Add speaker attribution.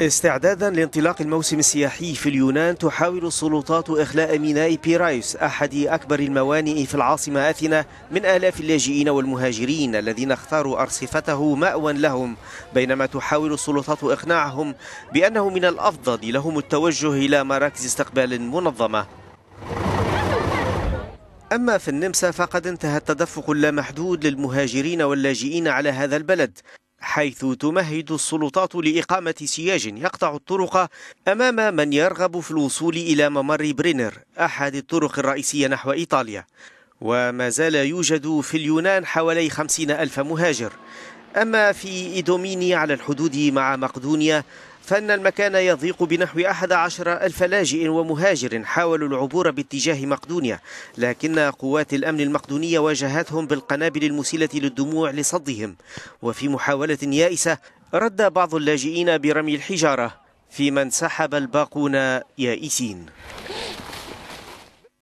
Speaker 1: استعدادا لانطلاق الموسم السياحي في اليونان تحاول السلطات إخلاء ميناء بيرايوس أحد أكبر الموانئ في العاصمة أثينا من آلاف اللاجئين والمهاجرين الذين اختاروا أرصفته مأوى لهم بينما تحاول السلطات إقناعهم بأنه من الأفضل لهم التوجه إلى مراكز استقبال منظمة أما في النمسا فقد انتهى التدفق اللامحدود للمهاجرين واللاجئين على هذا البلد حيث تمهد السلطات لإقامة سياج يقطع الطرق أمام من يرغب في الوصول إلى ممر برينر أحد الطرق الرئيسية نحو إيطاليا وما زال يوجد في اليونان حوالي خمسين ألف مهاجر أما في إيدوميني على الحدود مع مقدونيا فأن المكان يضيق بنحو 11 ألف لاجئ ومهاجر حاولوا العبور باتجاه مقدونيا لكن قوات الأمن المقدونية واجهتهم بالقنابل المسيلة للدموع لصدهم وفي محاولة يائسة رد بعض اللاجئين برمي الحجارة فيما انسحب الباقون يائسين